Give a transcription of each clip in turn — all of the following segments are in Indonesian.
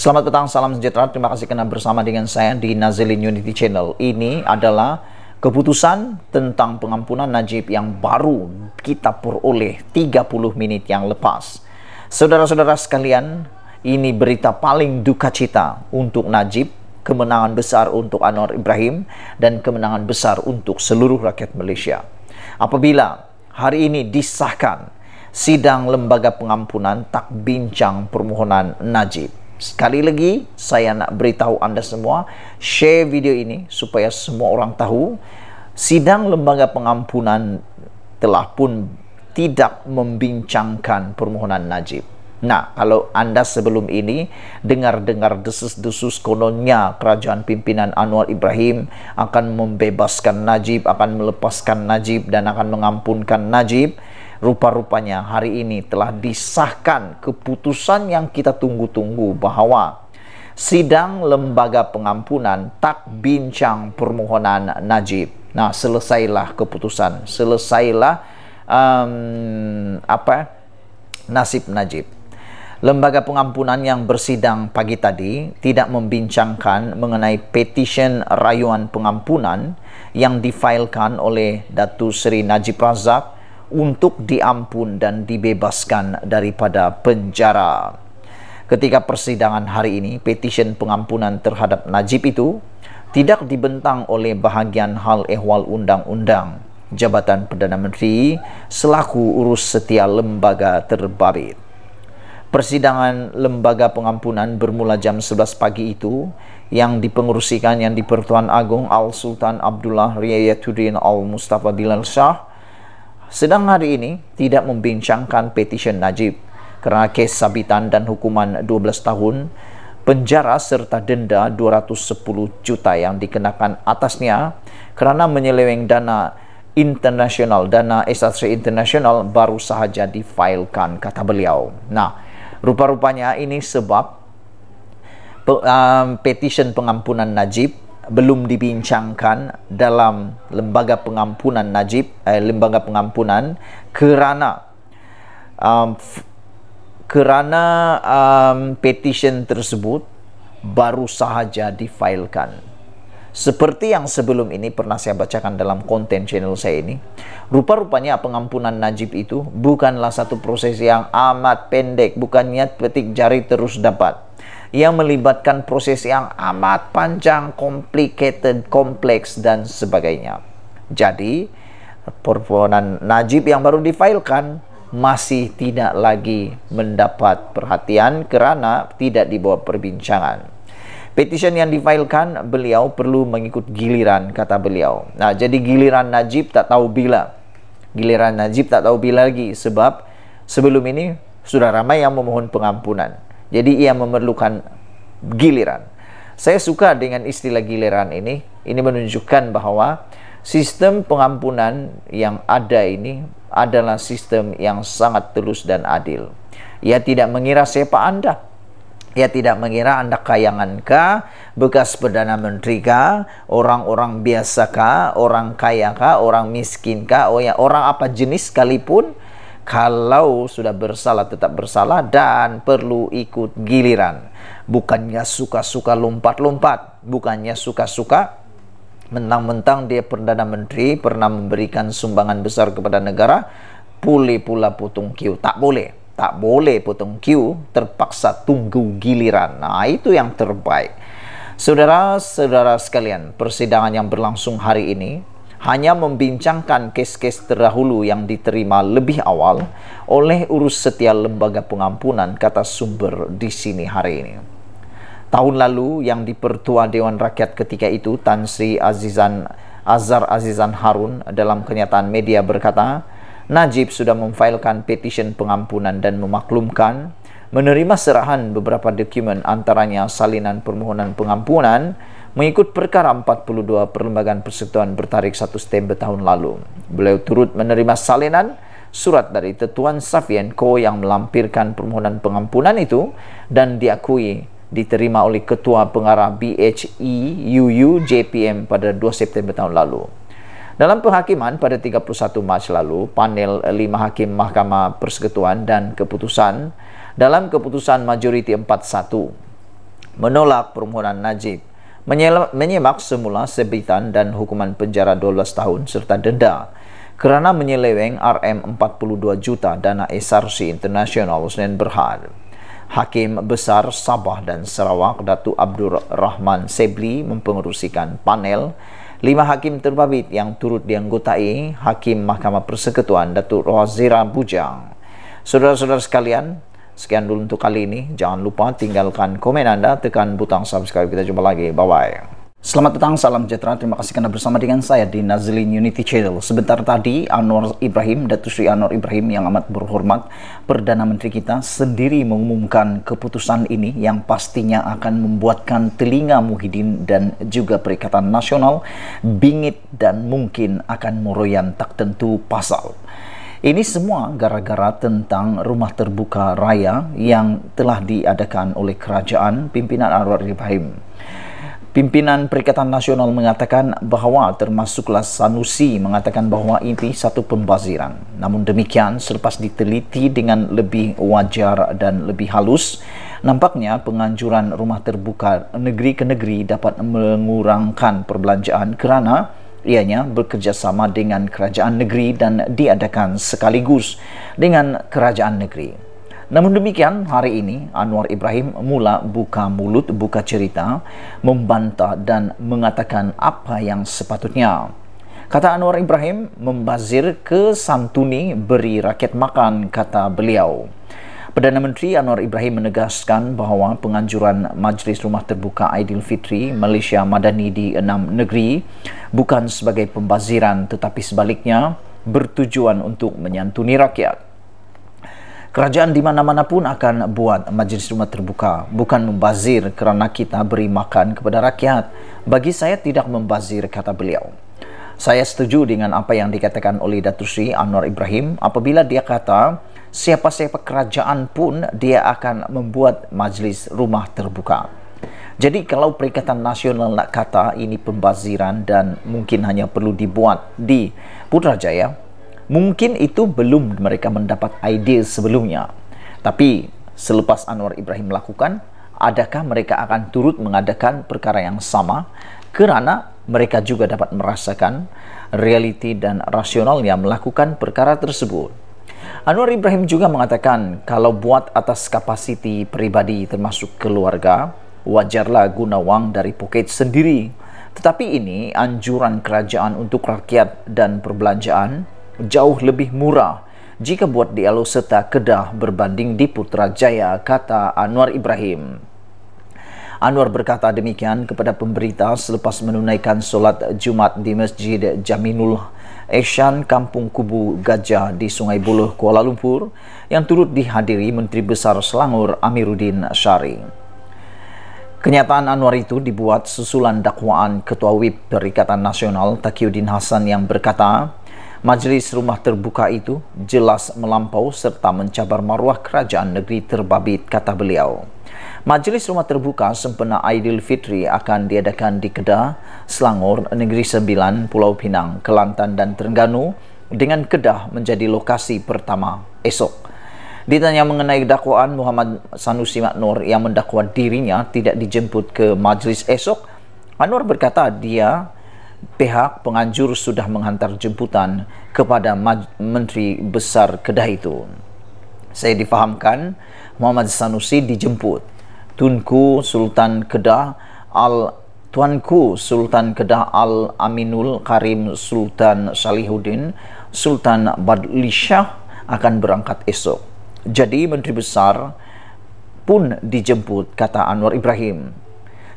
Selamat petang, salam sejahtera. Terima kasih karena bersama dengan saya di Nazilin Unity Channel. Ini adalah keputusan tentang pengampunan Najib yang baru kita peroleh 30 minit yang lepas. Saudara-saudara sekalian, ini berita paling duka cita untuk Najib, kemenangan besar untuk Anwar Ibrahim dan kemenangan besar untuk seluruh rakyat Malaysia. Apabila hari ini disahkan sidang lembaga pengampunan tak bincang permohonan Najib Sekali lagi, saya nak beritahu Anda semua, share video ini supaya semua orang tahu sidang lembaga pengampunan telah pun tidak membincangkan permohonan Najib. Nah, kalau Anda sebelum ini dengar-dengar desus-desus kononnya kerajaan pimpinan Anwar Ibrahim akan membebaskan Najib, akan melepaskan Najib dan akan mengampunkan Najib, Rupa-rupanya hari ini telah disahkan keputusan yang kita tunggu-tunggu bahwa sidang lembaga pengampunan tak bincang permohonan Najib. Nah, selesailah keputusan, selesailah um, apa nasib Najib. Lembaga pengampunan yang bersidang pagi tadi tidak membincangkan mengenai petition rayuan pengampunan yang difailkan oleh Datu Sri Najib Razak untuk diampun dan dibebaskan daripada penjara. Ketika persidangan hari ini, petisyen pengampunan terhadap Najib itu tidak dibentang oleh bahagian hal ehwal undang-undang jabatan Perdana Menteri selaku urus setia lembaga terbabit. Persidangan lembaga pengampunan bermula jam 11 pagi itu yang dipengerusikan yang di Pertuan agung Al Sultan Abdullah Riayatuddin Al Mustafa Bilal Shah sedang hari ini tidak membincangkan petisyen Najib kerana kes sabitan dan hukuman 12 tahun penjara serta denda 210 juta yang dikenakan atasnya kerana menyeleweng dana internasional dana SSR e internasional baru sahaja difailkan kata beliau. Nah, rupa-rupanya ini sebab pe, um, petisyen pengampunan Najib belum dibincangkan dalam lembaga pengampunan Najib, eh, lembaga pengampunan kerana um, kerana um, petition tersebut baru sahaja difailkan. Seperti yang sebelum ini pernah saya bacakan dalam konten channel saya ini, rupa-rupanya pengampunan Najib itu bukanlah satu proses yang amat pendek, bukannya petik jari terus dapat yang melibatkan proses yang amat panjang, complicated, kompleks, dan sebagainya. Jadi, permohonan Najib yang baru difailkan masih tidak lagi mendapat perhatian kerana tidak dibawa perbincangan. Petition yang difailkan, beliau perlu mengikut giliran, kata beliau. Nah, jadi giliran Najib tak tahu bila. Giliran Najib tak tahu bila lagi sebab sebelum ini sudah ramai yang memohon pengampunan. Jadi ia memerlukan giliran. Saya suka dengan istilah giliran ini. Ini menunjukkan bahwa sistem pengampunan yang ada ini adalah sistem yang sangat tulus dan adil. Ia tidak mengira siapa Anda. Ia tidak mengira Anda kayangan kah, bekas Perdana Menteri kah, orang-orang biasa kah, orang kaya kah, orang miskin kah, oh ya, orang apa jenis sekalipun, kalau sudah bersalah tetap bersalah dan perlu ikut giliran. Bukannya suka-suka lompat-lompat, bukannya suka-suka mentang-mentang dia perdana menteri pernah memberikan sumbangan besar kepada negara, boleh pula potong kiu. Tak boleh. Tak boleh potong kiu, terpaksa tunggu giliran. Nah, itu yang terbaik. Saudara-saudara sekalian, persidangan yang berlangsung hari ini hanya membincangkan kes-kes terdahulu yang diterima lebih awal oleh urus setia lembaga pengampunan kata sumber di sini hari ini. Tahun lalu yang dipertua Dewan Rakyat ketika itu Tan Sri Azizan Azhar Azizan Harun dalam kenyataan media berkata, Najib sudah memfailkan petition pengampunan dan memaklumkan menerima serahan beberapa dokumen antaranya salinan permohonan pengampunan Mengikut perkara 42 Perlembagaan Persekutuan bertarik 1 September tahun lalu, beliau turut menerima salinan surat dari Tetuan Savienko yang melampirkan permohonan pengampunan itu dan diakui diterima oleh Ketua Pengarah BHI e JPM pada 2 September tahun lalu. Dalam penghakiman pada 31 Mac lalu, panel 5 hakim Mahkamah Persekutuan dan keputusan dalam keputusan majoriti 41 menolak permohonan Najib menyimak semula sebitan dan hukuman penjara 12 tahun serta denda kerana menyeleweng RM42 juta dana SRC International Senin Berhad. Hakim Besar Sabah dan Sarawak Datuk Abdul Rahman Sebli mempengerusikan panel lima hakim terbabit yang turut dianggotai Hakim Mahkamah Persekutuan Datuk Rozira Bujang. Saudara-saudara sekalian, Sekian dulu untuk kali ini. Jangan lupa tinggalkan komen Anda, tekan butang subscribe. Kita jumpa lagi. Bye-bye. Selamat datang, salam sejahtera. Terima kasih karena bersama dengan saya di Nazlin Unity Channel. Sebentar tadi, Anwar Ibrahim, Datuk Sri Anwar Ibrahim yang amat berhormat, Perdana Menteri kita sendiri mengumumkan keputusan ini yang pastinya akan membuatkan telinga Muhyiddin dan juga Perikatan Nasional bingit dan mungkin akan meroyan tak tentu pasal. Ini semua gara-gara tentang rumah terbuka raya yang telah diadakan oleh kerajaan pimpinan Anwar Ibrahim. Pimpinan Perikatan Nasional mengatakan bahawa termasuklah Sanusi mengatakan bahawa ini satu pembaziran. Namun demikian, selepas diteliti dengan lebih wajar dan lebih halus, nampaknya penganjuran rumah terbuka negeri ke negeri dapat mengurangkan perbelanjaan kerana Ianya bekerjasama dengan kerajaan negeri dan diadakan sekaligus dengan kerajaan negeri. Namun demikian, hari ini Anwar Ibrahim mula buka mulut, buka cerita, membantah dan mengatakan apa yang sepatutnya. Kata Anwar Ibrahim, membazir ke santuni beri rakyat makan, kata beliau. Perdana Menteri Anwar Ibrahim menegaskan bahawa penganjuran Majlis Rumah Terbuka Aidilfitri Malaysia Madani di enam negeri bukan sebagai pembaziran tetapi sebaliknya bertujuan untuk menyantuni rakyat. Kerajaan di mana-mana pun akan buat majlis rumah terbuka, bukan membazir kerana kita beri makan kepada rakyat. Bagi saya tidak membazir kata beliau. Saya setuju dengan apa yang dikatakan oleh Datu Sri Anwar Ibrahim apabila dia kata siapa-siapa kerajaan pun dia akan membuat majlis rumah terbuka. Jadi kalau Perikatan Nasional nak kata ini pembaziran dan mungkin hanya perlu dibuat di Putrajaya, mungkin itu belum mereka mendapat idea sebelumnya. Tapi selepas Anwar Ibrahim melakukan, adakah mereka akan turut mengadakan perkara yang sama? Kerana mereka juga dapat merasakan realiti dan rasionalnya melakukan perkara tersebut. Anwar Ibrahim juga mengatakan kalau buat atas kapasiti pribadi termasuk keluarga, wajarlah guna wang dari poket sendiri. Tetapi ini anjuran kerajaan untuk rakyat dan perbelanjaan jauh lebih murah jika buat di Alor Serta Kedah berbanding di Putrajaya, kata Anwar Ibrahim. Anwar berkata demikian kepada pemberita selepas menunaikan solat Jumat di Masjid Jaminul Eshan Kampung Kubu Gajah di Sungai Buloh, Kuala Lumpur yang turut dihadiri Menteri Besar Selangor Amiruddin Syari. Kenyataan Anwar itu dibuat susulan dakwaan Ketua WIB Perikatan Nasional Takiuddin Hasan yang berkata, Majelis rumah terbuka itu jelas melampau serta mencabar marwah kerajaan negeri terbabit, kata beliau. Majelis rumah terbuka sempena Aidil Fitri akan diadakan di Kedah, Selangor, Negeri Sembilan, Pulau Pinang, Kelantan, dan Terengganu dengan Kedah menjadi lokasi pertama esok. Ditanya mengenai dakwaan Muhammad Sanusi Maknur yang mendakwa dirinya tidak dijemput ke majelis esok, Anwar berkata dia pihak penganjur sudah menghantar jemputan kepada Menteri Besar Kedah itu. Saya difahamkan Muhammad Sanusi dijemput. Tunku Sultan Kedah Al Tuanku Sultan Kedah Al Aminul Karim Sultan Salihuddin Sultan Badlishah akan berangkat esok. jadi menteri besar pun dijemput kata Anwar Ibrahim.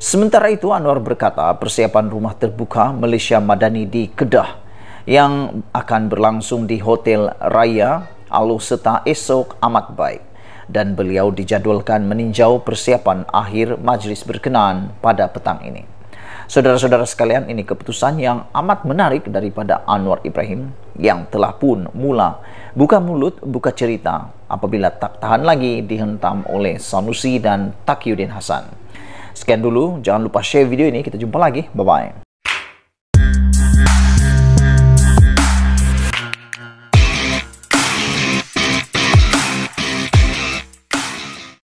Sementara itu Anwar berkata persiapan rumah terbuka Malaysia Madani di Kedah yang akan berlangsung di Hotel Raya Alusta esok amat baik dan beliau dijadualkan meninjau persiapan akhir majlis berkenaan pada petang ini. Saudara-saudara sekalian, ini keputusan yang amat menarik daripada Anwar Ibrahim yang telah pun mula buka mulut, buka cerita apabila tak tahan lagi dihentam oleh Sanusi dan Takyudin Hasan. Sekian dulu, jangan lupa share video ini, kita jumpa lagi, bye-bye.